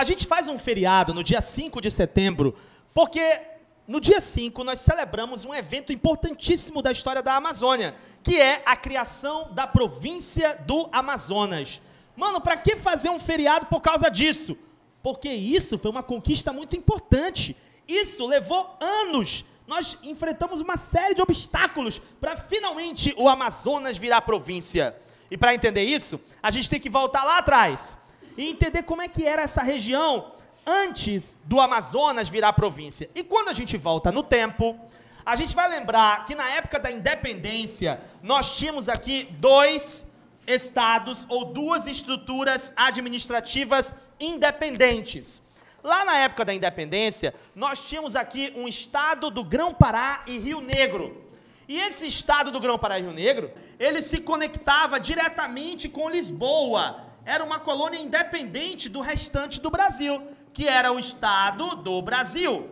A gente faz um feriado no dia 5 de setembro, porque no dia 5 nós celebramos um evento importantíssimo da história da Amazônia, que é a criação da província do Amazonas. Mano, para que fazer um feriado por causa disso? Porque isso foi uma conquista muito importante. Isso levou anos nós enfrentamos uma série de obstáculos para finalmente o Amazonas virar província. E para entender isso, a gente tem que voltar lá atrás, e entender como é que era essa região antes do Amazonas virar província. E quando a gente volta no tempo, a gente vai lembrar que na época da independência, nós tínhamos aqui dois estados ou duas estruturas administrativas independentes. Lá na época da independência, nós tínhamos aqui um estado do Grão-Pará e Rio Negro. E esse estado do Grão-Pará e Rio Negro, ele se conectava diretamente com Lisboa, era uma colônia independente do restante do Brasil, que era o Estado do Brasil.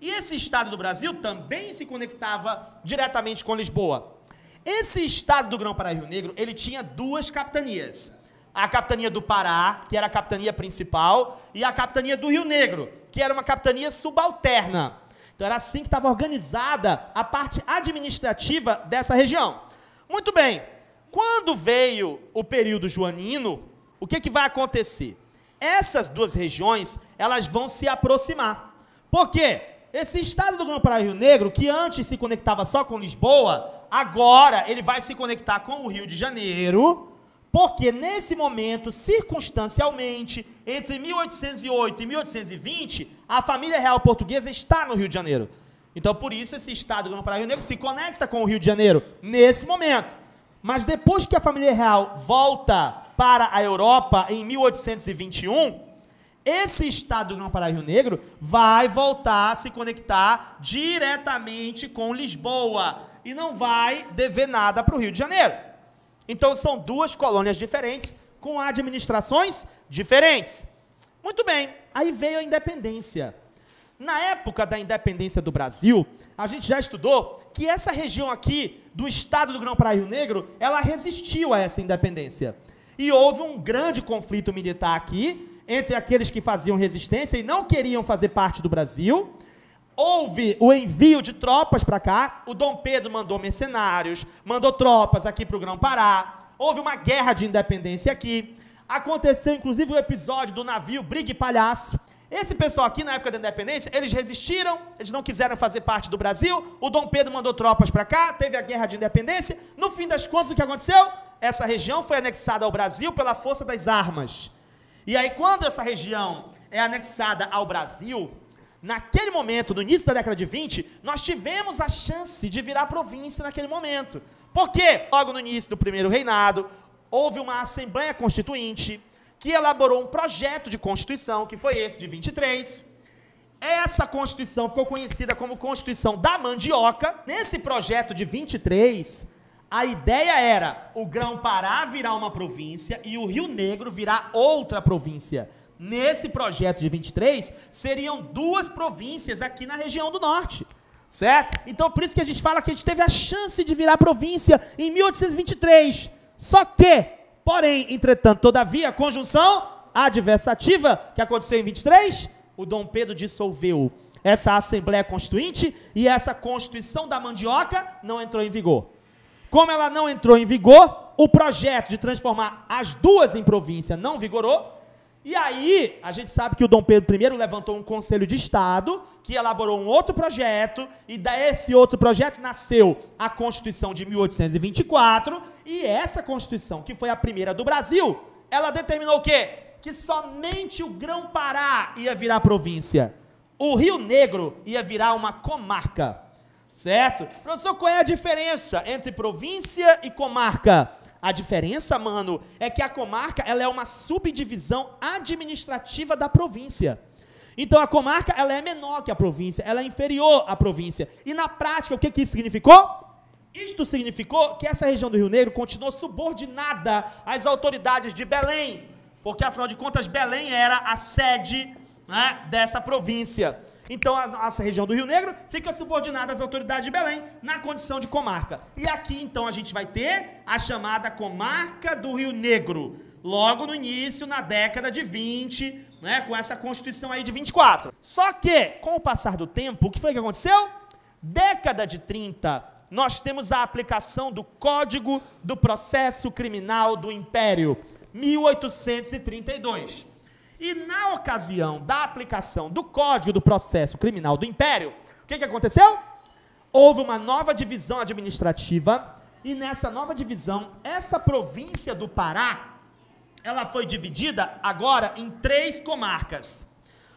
E esse Estado do Brasil também se conectava diretamente com Lisboa. Esse Estado do Grão-Pará e Rio Negro, ele tinha duas capitanias. A capitania do Pará, que era a capitania principal, e a capitania do Rio Negro, que era uma capitania subalterna. Então era assim que estava organizada a parte administrativa dessa região. Muito bem, quando veio o período joanino, o que, é que vai acontecer? Essas duas regiões, elas vão se aproximar. Por quê? Esse estado do Grande Pará Rio Negro, que antes se conectava só com Lisboa, agora ele vai se conectar com o Rio de Janeiro, porque nesse momento, circunstancialmente, entre 1808 e 1820, a família real portuguesa está no Rio de Janeiro. Então, por isso, esse estado do Grande Pará Rio Negro se conecta com o Rio de Janeiro nesse momento. Mas depois que a família real volta para a Europa em 1821, esse estado do Grão-Pará-Rio Negro vai voltar a se conectar diretamente com Lisboa e não vai dever nada para o Rio de Janeiro. Então são duas colônias diferentes com administrações diferentes. Muito bem, aí veio a independência. Na época da independência do Brasil, a gente já estudou que essa região aqui do estado do grão para Rio Negro, ela resistiu a essa independência. E houve um grande conflito militar aqui entre aqueles que faziam resistência e não queriam fazer parte do Brasil. Houve o envio de tropas para cá. O Dom Pedro mandou mercenários, mandou tropas aqui para o Grão-Pará. Houve uma guerra de independência aqui. Aconteceu inclusive o episódio do navio Brigue Palhaço, esse pessoal aqui, na época da independência, eles resistiram, eles não quiseram fazer parte do Brasil. O Dom Pedro mandou tropas para cá, teve a guerra de independência. No fim das contas, o que aconteceu? essa região foi anexada ao Brasil pela força das armas. E aí, quando essa região é anexada ao Brasil, naquele momento, no início da década de 20, nós tivemos a chance de virar província naquele momento. Porque, logo no início do primeiro reinado, houve uma Assembleia Constituinte que elaborou um projeto de Constituição, que foi esse de 23. Essa Constituição ficou conhecida como Constituição da Mandioca. Nesse projeto de 23, a ideia era o Grão-Pará virar uma província e o Rio Negro virar outra província. Nesse projeto de 23, seriam duas províncias aqui na região do norte. Certo? Então, por isso que a gente fala que a gente teve a chance de virar província em 1823. Só que, porém, entretanto, todavia, a conjunção adversativa que aconteceu em 23, o Dom Pedro dissolveu essa Assembleia Constituinte e essa Constituição da Mandioca não entrou em vigor. Como ela não entrou em vigor, o projeto de transformar as duas em província não vigorou. E aí, a gente sabe que o Dom Pedro I levantou um conselho de Estado, que elaborou um outro projeto, e desse outro projeto nasceu a Constituição de 1824, e essa Constituição, que foi a primeira do Brasil, ela determinou o quê? Que somente o Grão-Pará ia virar província. O Rio Negro ia virar uma comarca. Certo? Professor, qual é a diferença entre província e comarca? A diferença, mano, é que a comarca ela é uma subdivisão administrativa da província. Então a comarca ela é menor que a província, ela é inferior à província. E na prática, o que, que isso significou? Isto significou que essa região do Rio Negro continuou subordinada às autoridades de Belém, porque afinal de contas Belém era a sede né, dessa província. Então a nossa região do Rio Negro fica subordinada às autoridades de Belém na condição de comarca. E aqui então a gente vai ter a chamada comarca do Rio Negro, logo no início, na década de 20, né, com essa Constituição aí de 24. Só que, com o passar do tempo, o que foi que aconteceu? Década de 30, nós temos a aplicação do Código do Processo Criminal do Império, 1832. E na ocasião da aplicação do Código do Processo Criminal do Império, o que, que aconteceu? Houve uma nova divisão administrativa, e nessa nova divisão, essa província do Pará, ela foi dividida agora em três comarcas.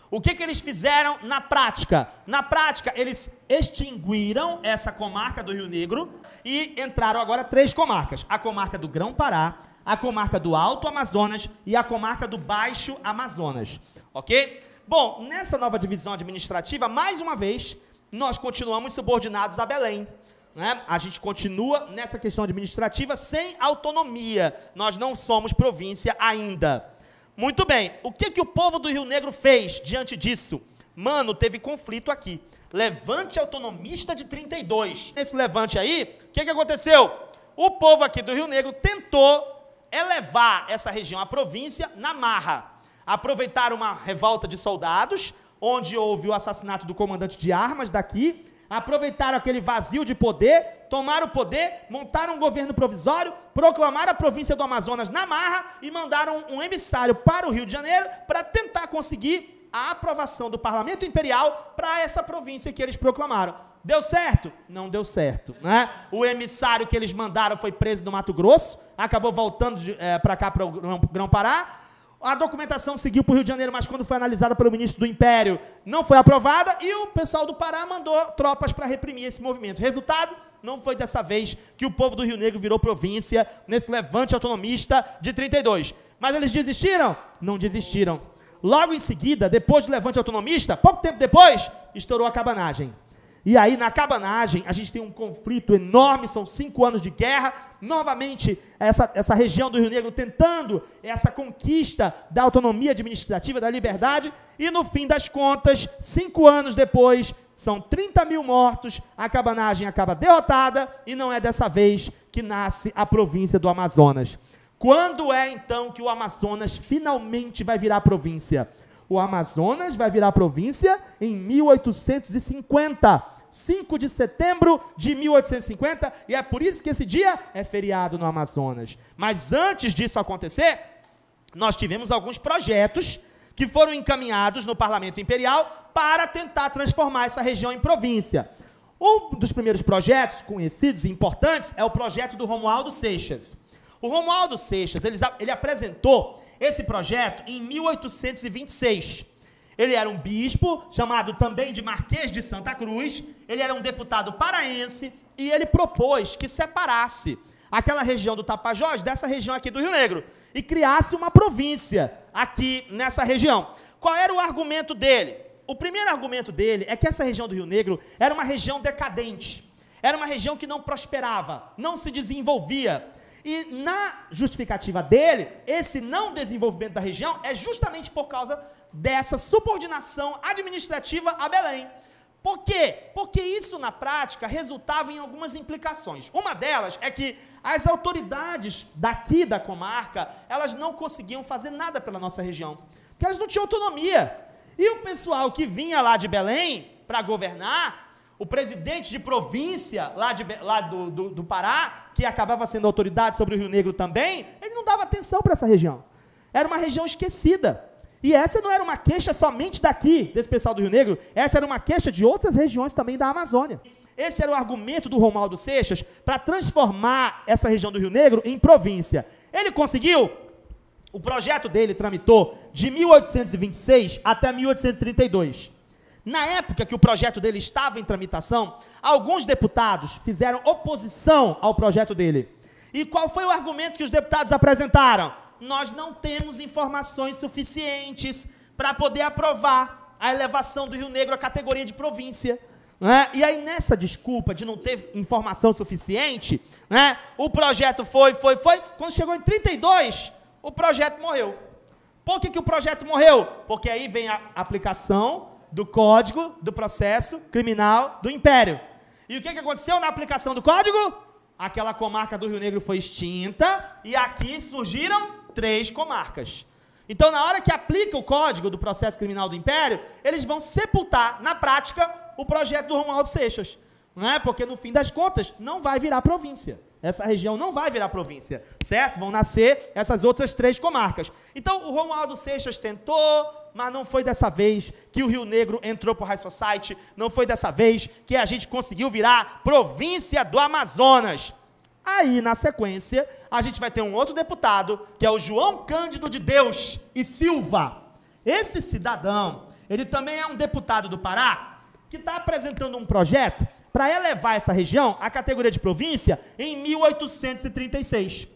O que, que eles fizeram na prática? Na prática, eles extinguiram essa comarca do Rio Negro e entraram agora três comarcas: a comarca do Grão-Pará, a comarca do Alto Amazonas e a comarca do Baixo Amazonas, ok? Bom, nessa nova divisão administrativa, mais uma vez, nós continuamos subordinados a Belém. Né? A gente continua nessa questão administrativa sem autonomia. Nós não somos província ainda. Muito bem, o que, que o povo do Rio Negro fez diante disso? Mano, teve conflito aqui. Levante autonomista de 32. Nesse levante aí, o que, que aconteceu? O povo aqui do Rio Negro tentou elevar é essa região, a província, na marra. Aproveitaram uma revolta de soldados, onde houve o assassinato do comandante de armas daqui, aproveitaram aquele vazio de poder, tomaram o poder, montaram um governo provisório, proclamaram a província do Amazonas na marra e mandaram um emissário para o Rio de Janeiro para tentar conseguir a aprovação do parlamento imperial para essa província que eles proclamaram. Deu certo? Não deu certo. Né? O emissário que eles mandaram foi preso no Mato Grosso, acabou voltando é, eh, para cá, para o Grão-Pará. A documentação seguiu para o Rio de Janeiro, mas quando foi analisada pelo ministro do Império, não foi aprovada e o pessoal do Pará mandou tropas para reprimir esse movimento. Resultado? Não foi dessa vez que o povo do Rio Negro virou província nesse levante autonomista de 32. Mas eles desistiram? Não desistiram. Logo em seguida, depois do levante autonomista, pouco tempo depois, estourou a cabanagem. E aí, na cabanagem, a gente tem um conflito enorme, são cinco anos de guerra. Novamente, essa, essa região do Rio Negro tentando essa conquista da autonomia administrativa, da liberdade. E no fim das contas, cinco anos depois, são 30 mil mortos. A cabanagem acaba derrotada e não é dessa vez que nasce a província do Amazonas. Quando é então que o Amazonas finalmente vai virar província? O Amazonas vai virar província em 1850 5 de setembro de 1850, e é por isso que esse dia é feriado no Amazonas. Mas antes disso acontecer, nós tivemos alguns projetos que foram encaminhados no Parlamento Imperial para tentar transformar essa região em província. Um dos primeiros projetos conhecidos e importantes é o projeto do Romualdo Seixas. O Romualdo Seixas, ele, ele apresentou esse projeto em 1826. Ele era um bispo, chamado também de Marquês de Santa Cruz, ele era um deputado paraense e ele propôs que separasse aquela região do Tapajós dessa região aqui do Rio Negro e criasse uma província aqui nessa região. Qual era o argumento dele? O primeiro argumento dele é que essa região do Rio Negro era uma região decadente, era uma região que não prosperava, não se desenvolvia. E na justificativa dele, esse não desenvolvimento da região é justamente por causa dessa subordinação administrativa a Belém. Por quê? Porque isso na prática resultava em algumas implicações. Uma delas é que as autoridades daqui da comarca, elas não conseguiam fazer nada pela nossa região, porque elas não tinham autonomia. E o pessoal que vinha lá de Belém para governar, o presidente de província lá, de, lá do, do, do Pará, que acabava sendo autoridade sobre o Rio Negro também, ele não dava atenção para essa região. Era uma região esquecida. E essa não era uma queixa somente daqui, desse pessoal do Rio Negro, essa era uma queixa de outras regiões também da Amazônia. Esse era o argumento do Romualdo Seixas para transformar essa região do Rio Negro em província. Ele conseguiu? O projeto dele tramitou de 1826 até 1832. Na época que o projeto dele estava em tramitação, alguns deputados fizeram oposição ao projeto dele. E qual foi o argumento que os deputados apresentaram? Nós não temos informações suficientes para poder aprovar a elevação do Rio Negro à categoria de província. Né? E aí, nessa desculpa de não ter informação suficiente, né? o projeto foi, foi, foi. Quando chegou em 32, o projeto morreu. Por que, que o projeto morreu? Porque aí vem a aplicação do Código do Processo Criminal do Império. E o que, que aconteceu na aplicação do código? Aquela comarca do Rio Negro foi extinta e aqui surgiram três comarcas. Então, na hora que aplica o código do processo criminal do Império, eles vão sepultar, na prática, o projeto do Romualdo Seixas. Não é? Porque, no fim das contas, não vai virar província. Essa região não vai virar província, certo? Vão nascer essas outras três comarcas. Então, o Romualdo Seixas tentou, mas não foi dessa vez que o Rio Negro entrou para o High Society, não foi dessa vez que a gente conseguiu virar província do Amazonas. Aí, na sequência, a gente vai ter um outro deputado, que é o João Cândido de Deus e Silva. Esse cidadão, ele também é um deputado do Pará, que está apresentando um projeto para elevar essa região à categoria de província em 1836.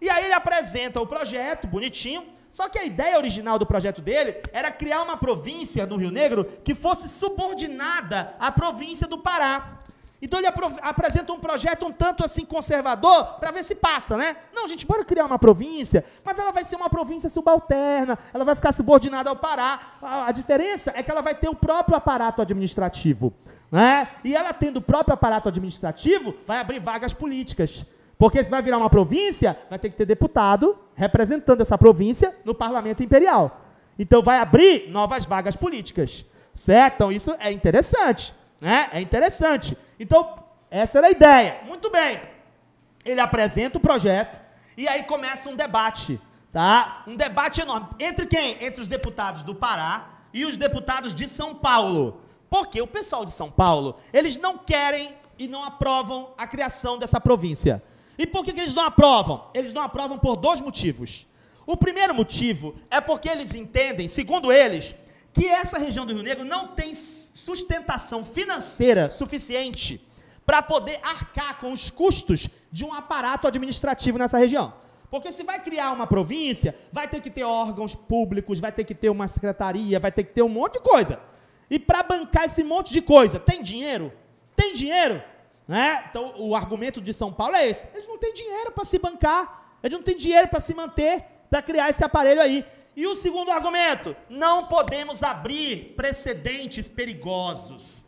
E aí ele apresenta o projeto, bonitinho, só que a ideia original do projeto dele era criar uma província no Rio Negro que fosse subordinada à província do Pará. Então ele apresenta um projeto um tanto assim conservador para ver se passa, né? Não, gente, bora criar uma província, mas ela vai ser uma província subalterna, ela vai ficar subordinada ao Pará. A, diferença é que ela vai ter o próprio aparato administrativo. Né? E ela tendo o próprio aparato administrativo, vai abrir vagas políticas. Porque se vai virar uma província, vai ter que ter deputado representando essa província no parlamento imperial. Então vai abrir novas vagas políticas. Certo? Então isso é interessante. Né? É interessante. Então, essa era a ideia. Muito bem. Ele apresenta o projeto e aí começa um debate. Tá? Um debate enorme. Entre quem? Entre os deputados do Pará e os deputados de São Paulo. Porque o pessoal de São Paulo, eles não querem e não aprovam a criação dessa província. E por que, que eles não aprovam? Eles não aprovam por dois motivos. O primeiro motivo é porque eles entendem, segundo eles, que essa região do Rio Negro não tem sustentação financeira suficiente para poder arcar com os custos de um aparato administrativo nessa região. Porque se vai criar uma província, vai ter que ter órgãos públicos, vai ter que ter uma secretaria, vai ter que ter um monte de coisa. E para bancar esse monte de coisa, tem dinheiro? Tem dinheiro? Né? Então, o argumento de São Paulo é esse. Eles não têm dinheiro para se bancar, eles não têm dinheiro para se manter, para criar esse aparelho aí. E o segundo argumento, não podemos abrir precedentes perigosos.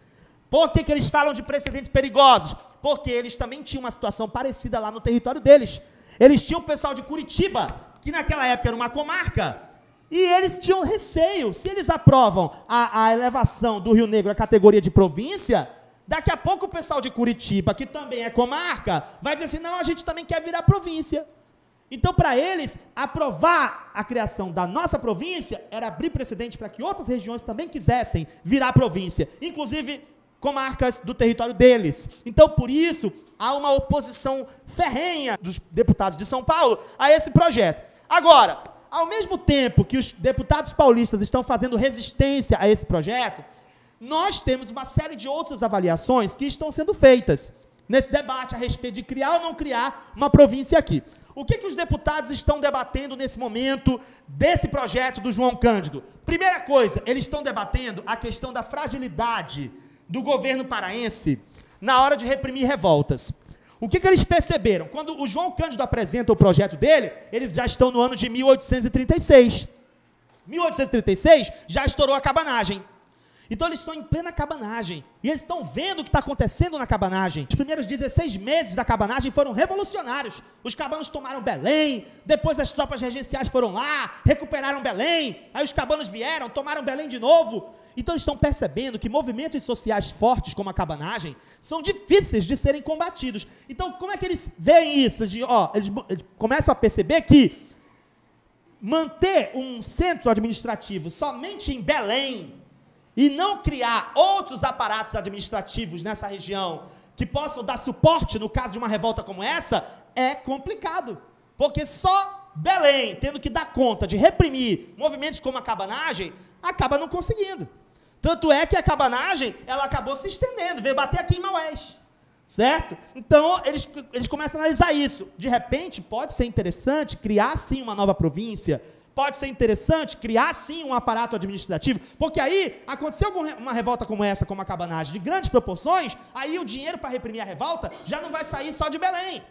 Por que, que eles falam de precedentes perigosos? Porque eles também tinham uma situação parecida lá no território deles. Eles tinham o pessoal de Curitiba, que naquela época era uma comarca, e eles tinham receio. Se eles aprovam a, a elevação do Rio Negro à categoria de província, daqui a pouco o pessoal de Curitiba, que também é comarca, vai dizer assim: não, a gente também quer virar província. Então, para eles, aprovar a criação da nossa província era abrir precedente para que outras regiões também quisessem virar província, inclusive comarcas do território deles. Então, por isso, há uma oposição ferrenha dos deputados de São Paulo a esse projeto. Agora, ao mesmo tempo que os deputados paulistas estão fazendo resistência a esse projeto, nós temos uma série de outras avaliações que estão sendo feitas nesse debate a respeito de criar ou não criar uma província aqui. O que, que os deputados estão debatendo nesse momento desse projeto do João Cândido? Primeira coisa, eles estão debatendo a questão da fragilidade do governo paraense na hora de reprimir revoltas. O que, que eles perceberam? Quando o João Cândido apresenta o projeto dele, eles já estão no ano de 1836. 1836 já estourou a cabanagem. Então eles estão em plena cabanagem. E eles estão vendo o que está acontecendo na cabanagem. Os primeiros 16 meses da cabanagem foram revolucionários. Os cabanos tomaram Belém, depois as tropas regenciais foram lá, recuperaram Belém. Aí os cabanos vieram, tomaram Belém de novo. Então estão percebendo que movimentos sociais fortes como a cabanagem são difíceis de serem combatidos. Então como é que eles veem isso? De, ó, eles, eles começam a perceber que manter um centro administrativo somente em Belém e não criar outros aparatos administrativos nessa região que possam dar suporte no caso de uma revolta como essa é complicado, porque só Belém, tendo que dar conta de reprimir movimentos como a cabanagem, acaba não conseguindo. Tanto é que a cabanagem, ela acabou se estendendo, veio bater aqui em Maués. Certo? Então, eles, eles começam a analisar isso. De repente, pode ser interessante criar, sim, uma nova província. Pode ser interessante criar, sim, um aparato administrativo. Porque aí, aconteceu uma revolta como essa, como a cabanagem, de grandes proporções, aí o dinheiro para reprimir a revolta já não vai sair só de Belém.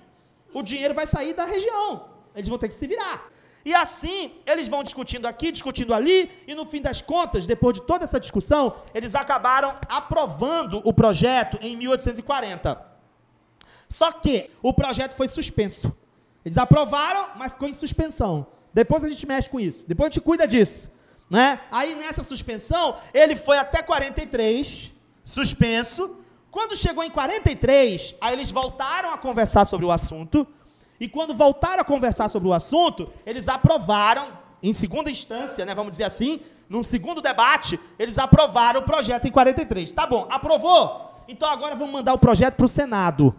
O dinheiro vai sair da região. Eles vão ter que se virar. E assim, eles vão discutindo aqui, discutindo ali, e no fim das contas, depois de toda essa discussão, eles acabaram aprovando o projeto em 1840. Só que o projeto foi suspenso. Eles aprovaram, mas ficou em suspensão. Depois a gente mexe com isso, depois a gente cuida disso. Né? Aí nessa suspensão, ele foi até 43, suspenso. Quando chegou em 43, aí eles voltaram a conversar sobre o assunto e quando voltaram a conversar sobre o assunto, eles aprovaram, em segunda instância, né, vamos dizer assim, num segundo debate, eles aprovaram o projeto em 43. Tá bom, aprovou? Então agora vamos mandar o projeto para o Senado.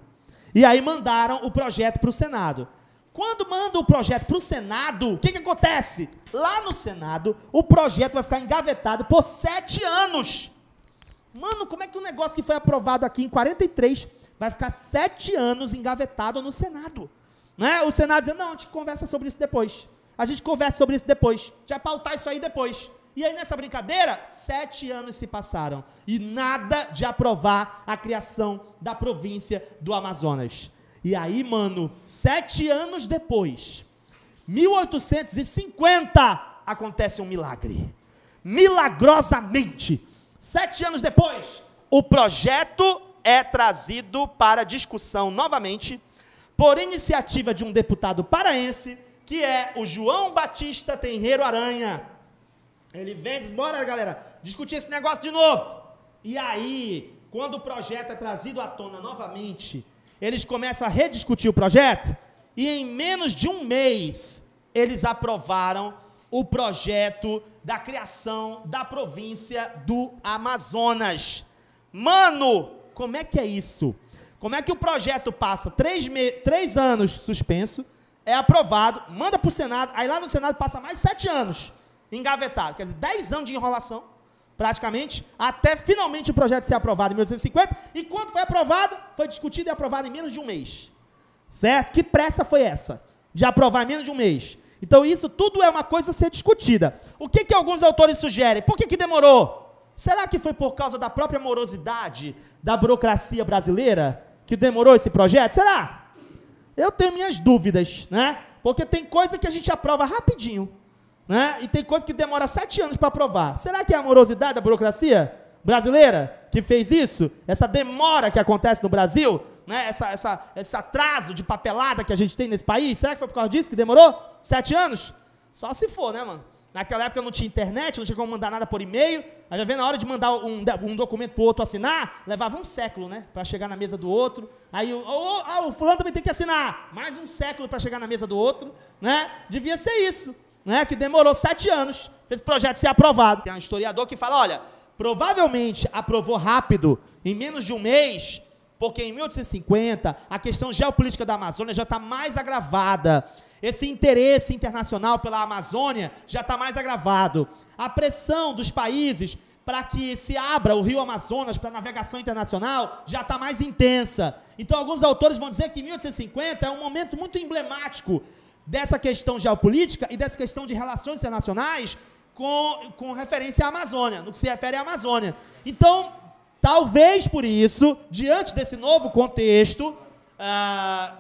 E aí mandaram o projeto para o Senado. Quando manda o projeto para o Senado, o que, que acontece? Lá no Senado, o projeto vai ficar engavetado por sete anos. Mano, como é que um negócio que foi aprovado aqui em 43 vai ficar sete anos engavetado no Senado? Né? O Senado dizendo, não, a gente conversa sobre isso depois. A gente conversa sobre isso depois. Vai pautar isso aí depois. E aí, nessa brincadeira, sete anos se passaram e nada de aprovar a criação da província do Amazonas. E aí, mano, sete anos depois, 1850, acontece um milagre. Milagrosamente, sete anos depois, o projeto é trazido para discussão novamente por iniciativa de um deputado paraense, que é o João Batista Tenreiro Aranha. Ele vem e diz: bora, galera, discutir esse negócio de novo. E aí, quando o projeto é trazido à tona novamente, eles começam a rediscutir o projeto e em menos de um mês eles aprovaram o projeto da criação da província do Amazonas. Mano, como é que é isso? Como é que o projeto passa três, me... três anos suspenso, é aprovado, manda para o Senado, aí lá no Senado passa mais sete anos engavetado. Quer dizer, dez anos de enrolação, praticamente, até finalmente o projeto ser aprovado em 1850. E quando foi aprovado, foi discutido e aprovado em menos de um mês. Certo? Que pressa foi essa? De aprovar em menos de um mês. Então, isso tudo é uma coisa a ser discutida. O que, que alguns autores sugerem? Por que, que demorou? Será que foi por causa da própria morosidade da burocracia brasileira? que demorou esse projeto? Será? Eu tenho minhas dúvidas, né? Porque tem coisa que a gente aprova rapidinho, né? E tem coisa que demora sete anos para aprovar. Será que é a amorosidade da burocracia brasileira que fez isso? Essa demora que acontece no Brasil, né? Essa, essa, esse atraso de papelada que a gente tem nesse país? Será que foi por causa disso que demorou sete anos? Só se for, né, mano? Naquela época não tinha internet, não tinha como mandar nada por e-mail. Aí já vendo na hora de mandar um, um documento para o outro assinar, levava um século, né? Para chegar na mesa do outro. Aí o, ah, o fulano também tem que assinar. Mais um século para chegar na mesa do outro, né? Devia ser isso, né? Que demorou sete anos para esse projeto ser aprovado. Tem um historiador que fala, olha, provavelmente aprovou rápido, em menos de um mês, porque em 1850 a questão geopolítica da Amazônia já está mais agravada. Esse interesse internacional pela Amazônia já está mais agravado. A pressão dos países para que se abra o Rio Amazonas para navegação internacional já está mais intensa. Então, alguns autores vão dizer que 1850 é um momento muito emblemático dessa questão geopolítica e dessa questão de relações internacionais com, com referência à Amazônia, no que se refere à Amazônia. Então, talvez por isso, diante desse novo contexto, ah,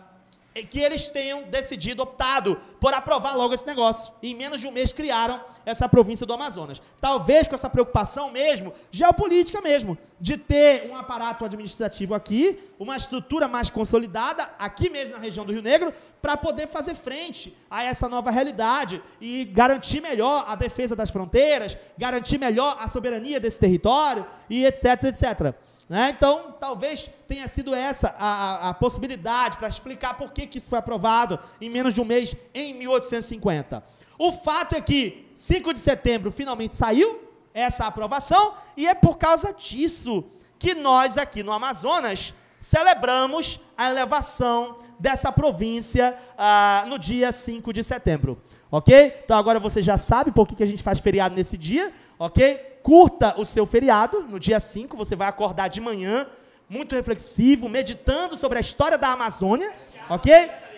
é que eles tenham decidido, optado por aprovar logo esse negócio. E em menos de um mês criaram essa província do Amazonas. Talvez com essa preocupação mesmo, geopolítica mesmo, de ter um aparato administrativo aqui, uma estrutura mais consolidada, aqui mesmo na região do Rio Negro, para poder fazer frente a essa nova realidade e garantir melhor a defesa das fronteiras, garantir melhor a soberania desse território e etc, etc. Né? Então, talvez tenha sido essa a, a, a possibilidade para explicar por que, que isso foi aprovado em menos de um mês, em 1850. O fato é que 5 de setembro finalmente saiu essa aprovação, e é por causa disso que nós aqui no Amazonas celebramos a elevação dessa província ah, no dia 5 de setembro, ok? Então agora você já sabe por que, que a gente faz feriado nesse dia, ok? curta o seu feriado. No dia 5, você vai acordar de manhã, muito reflexivo, meditando sobre a história da Amazônia, ok?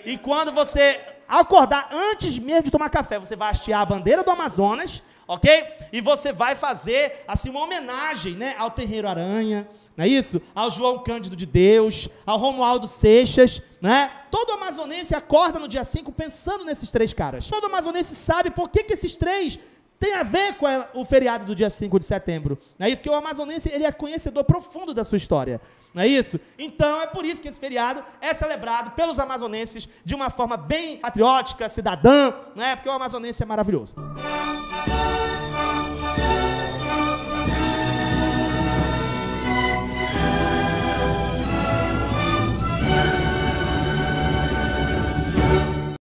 E quando você acordar, antes mesmo de tomar café, você vai hastear a bandeira do Amazonas, ok? E você vai fazer, assim, uma homenagem, né? Ao Terreiro Aranha, não é isso? Ao João Cândido de Deus, ao Romualdo Seixas, né? Todo amazonense acorda no dia 5 pensando nesses três caras. Todo amazonense sabe por que, que esses três tem a ver com ela, o feriado do dia 5 de setembro. Não é isso? Porque o amazonense ele é conhecedor profundo da sua história. Não é isso? Então é por isso que esse feriado é celebrado pelos amazonenses de uma forma bem patriótica, cidadã, não é? Porque o amazonense é maravilhoso. Música